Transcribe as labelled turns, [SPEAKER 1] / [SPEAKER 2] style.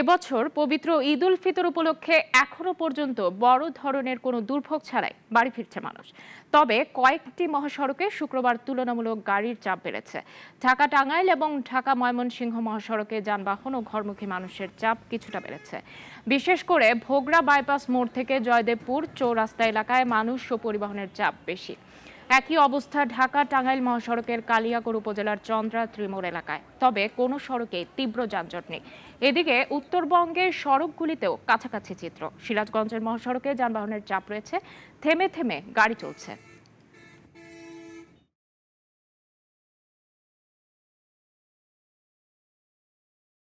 [SPEAKER 1] এবছর পবিত্র ঈদ উল ফিতর উপলক্ষে এখনও পর্যন্ত বড় ধরনের কোনো দুর্ভোগ ছাড়াই বাড়ি ফিরছে মানুষ তবে কয়েকটি মহাসড়কে শুক্রবার তুলনামূলক গাড়ির চাপ বেড়েছে ঢাকা টাঙ্গাইল এবং ঢাকা ময়মনসিংহ মহাসড়কে যানবাহন ও ঘরমুখী মানুষের চাপ কিছুটা বেড়েছে বিশেষ করে ভোগড়া বাইপাস মোড় থেকে জয়দেবপুর চৌরাস্তা এলাকায় মানুষ ও পরিবহনের চাপ বেশি একই অবস্থা ঢাকা টাঙ্গাইল মহাসড়কের কালিয়াকোর উপজেলার চন্দ্রা ত্রিমোর এলাকায় তবে কোনো সড়কে তীব্র যানজট নেই এদিকে উত্তরবঙ্গের সড়কগুলিতেও কাছাকাছি চিত্র সিরাজগঞ্জের মহাসড়কে যানবাহনের চাপ রয়েছে থেমে থেমে গাড়ি চলছে